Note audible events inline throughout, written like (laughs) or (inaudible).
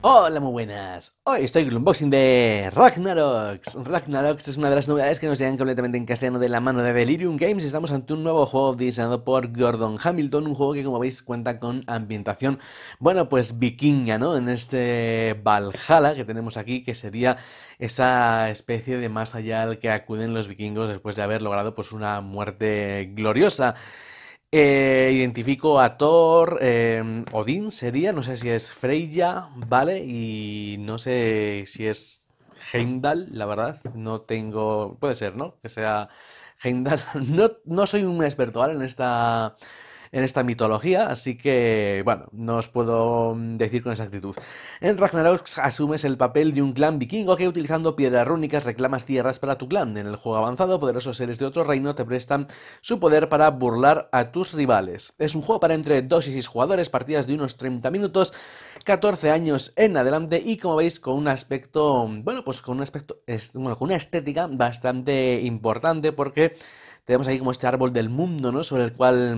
Hola, muy buenas. Hoy estoy con el unboxing de Ragnaroks. Ragnaroks es una de las novedades que nos llegan completamente en castellano de la mano de Delirium Games. Estamos ante un nuevo juego diseñado por Gordon Hamilton, un juego que como veis cuenta con ambientación, bueno, pues vikinga, ¿no? En este Valhalla que tenemos aquí, que sería esa especie de más allá al que acuden los vikingos después de haber logrado pues una muerte gloriosa. Eh, identifico a Thor, eh, Odín sería, no sé si es Freya, ¿vale? Y no sé si es Heimdall, la verdad. No tengo... Puede ser, ¿no? Que sea Heimdall. (laughs) No, no soy un experto, ¿vale? En esta en esta mitología, así que, bueno, no os puedo mm, decir con exactitud. En Ragnarok asumes el papel de un clan vikingo que utilizando piedras rúnicas reclamas tierras para tu clan. En el juego avanzado, poderosos seres de otro reino te prestan su poder para burlar a tus rivales. Es un juego para entre 2 y 6 jugadores, partidas de unos 30 minutos, 14 años en adelante y como veis con un aspecto, mm, bueno, pues con un aspecto, bueno, con una estética bastante importante porque tenemos aquí como este árbol del mundo, ¿no? Sobre el cual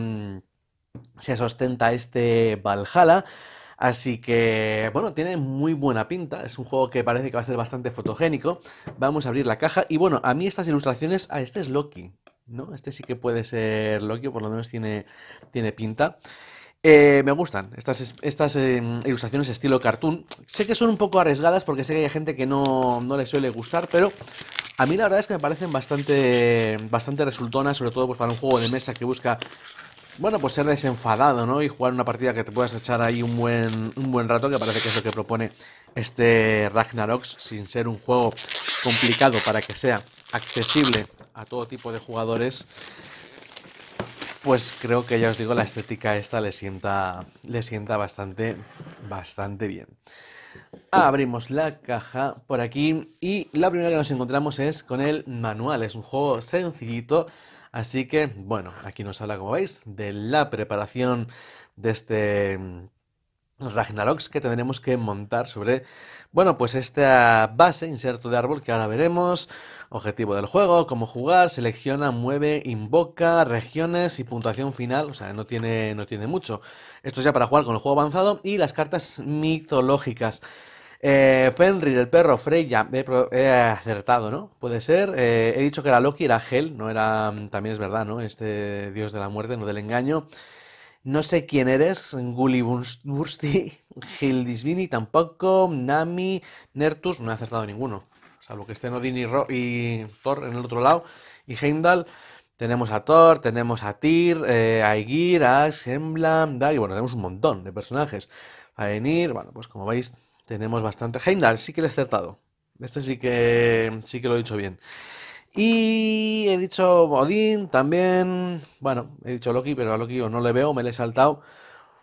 mm, se sostenta este Valhalla. Así que, bueno, tiene muy buena pinta. Es un juego que parece que va a ser bastante fotogénico. Vamos a abrir la caja. Y bueno, a mí estas ilustraciones. Ah, este es Loki, ¿no? Este sí que puede ser Loki, o por lo menos tiene, tiene pinta. Eh, me gustan estas, estas em, ilustraciones estilo cartoon. Sé que son un poco arriesgadas porque sé que hay gente que no, no les suele gustar, pero a mí la verdad es que me parecen bastante, bastante resultonas, sobre todo pues, para un juego de mesa que busca bueno, pues ser desenfadado, ¿no? Y jugar una partida que te puedas echar ahí un buen, un buen rato, que parece que es lo que propone este Ragnarok, sin ser un juego complicado para que sea accesible a todo tipo de jugadores. Pues creo que ya os digo, la estética esta le sienta, le sienta bastante, bastante bien. Ah, abrimos la caja por aquí y la primera que nos encontramos es con el manual. Es un juego sencillito, así que bueno, aquí nos habla, como veis, de la preparación de este Ragnaroks que tendremos que montar sobre, bueno, pues esta base, inserto de árbol que ahora veremos, objetivo del juego, cómo jugar, selecciona, mueve, invoca, regiones y puntuación final, o sea, no tiene, no tiene mucho. Esto es ya para jugar con el juego avanzado y las cartas mitológicas. Eh, Fenrir, el perro, Freya, he, acertado, ¿no? Puede ser. Eh, he dicho que era Loki, era Hel, no era, también es verdad, ¿no? Este dios de la muerte, no del engaño. No sé quién eres, Gulibursti, Bursti, (laughs) Gildisvini tampoco, Nami, Nertus, no he acertado ninguno. Salvo que estén Odin y, y Thor en el otro lado, y Heimdall. Tenemos a Thor, tenemos a Tyr, eh, a Aegir, a Ash, y bueno, tenemos un montón de personajes. A enir bueno, pues como veis, tenemos bastante. Heimdall, sí que le he acertado. Este sí que, sí que lo he dicho bien. Y he dicho Odín también. Bueno, he dicho Loki, pero a Loki yo no le veo, me le he saltado.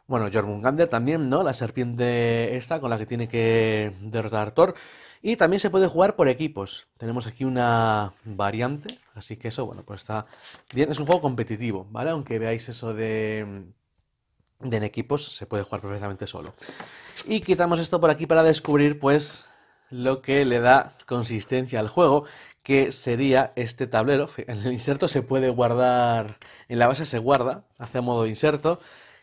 Bueno, Jormungander también, ¿no? La serpiente esta con la que tiene que derrotar a Thor. Y también se puede jugar por equipos. Tenemos aquí una variante, así que eso, bueno, pues está bien. Es un juego competitivo, ¿vale? Aunque veáis eso de, de en equipos, se puede jugar perfectamente solo. Y quitamos esto por aquí para descubrir, pues, lo que le da consistencia al juego, que sería este tablero. En el inserto se puede guardar, en la base se guarda, hace modo inserto.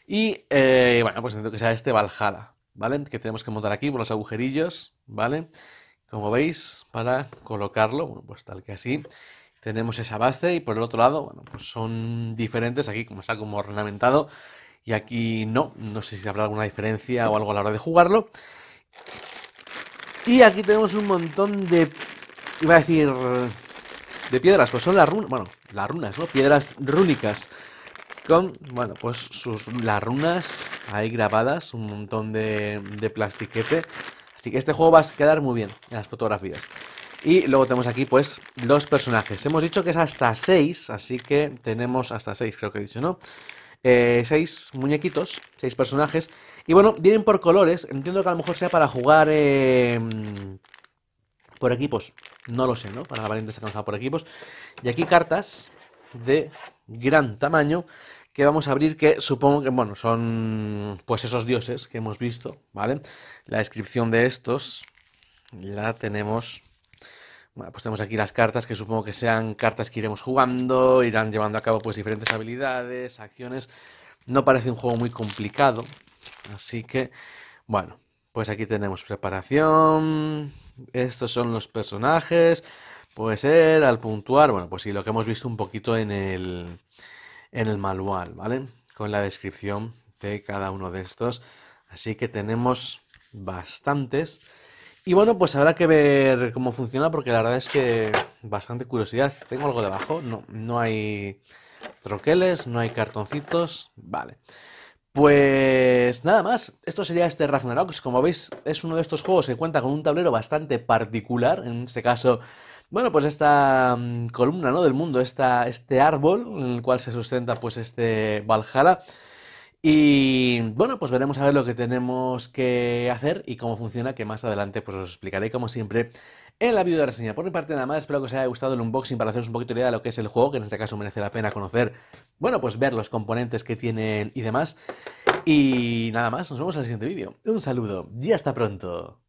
Y eh, bueno, pues siento que sea este Valhalla, ¿vale? Que tenemos que montar aquí por los agujerillos, ¿vale? Como veis, para colocarlo, bueno, pues tal que así. Tenemos esa base y por el otro lado, bueno, pues son diferentes. Aquí como está como ornamentado y aquí no. No sé si habrá alguna diferencia o algo a la hora de jugarlo. Y aquí tenemos un montón de Iba a decir. De piedras, pues son las runas. Bueno, las runas, ¿no? Piedras rúnicas. Con, bueno, pues las runas ahí grabadas, un montón de, de plastiquete. Así que este juego va a quedar muy bien en las fotografías. Y luego tenemos aquí, pues, los personajes. Hemos dicho que es hasta 6, así que tenemos hasta seis, creo que he dicho, ¿no? Eh, seis muñequitos, seis personajes. Y bueno, vienen por colores. Entiendo que a lo mejor sea para jugar em, por equipos. No lo sé, ¿no? Para la valiente sacamos por equipos. Y aquí cartas de gran tamaño que vamos a abrir que supongo que, bueno, son pues esos dioses que hemos visto, ¿vale? La descripción de estos la tenemos... Bueno, pues tenemos aquí las cartas que supongo que sean cartas que iremos jugando, irán llevando a cabo pues diferentes habilidades, acciones. No parece un juego muy complicado, así que, bueno, pues aquí tenemos preparación, estos son los personajes, puede ser, al puntuar, bueno, pues sí, lo que hemos visto un poquito en el, en el manual, ¿vale? Con la descripción de cada uno de estos. Así que tenemos bastantes. Y bueno, pues habrá que ver cómo funciona, porque la verdad es que bastante curiosidad. Tengo algo debajo, no, no hay troqueles, no hay cartoncitos, vale. Pues nada más, esto sería este Ragnarok. Como veis, es uno de estos juegos que cuenta con un tablero bastante particular. En este caso, bueno, pues esta mm, columna ¿no? del mundo, esta, este árbol en el cual se sustenta pues este Valhalla. Y bueno, pues veremos a ver lo que tenemos que hacer y cómo funciona, que más adelante pues os explicaré como siempre en la video reseña. Por mi parte nada más, espero que os haya gustado el unboxing para haceros un poquito de idea de lo que es el juego, que en este caso merece la pena conocer, bueno, pues ver los componentes que tienen y demás. Y nada más, nos vemos en el siguiente vídeo. Un saludo y hasta pronto.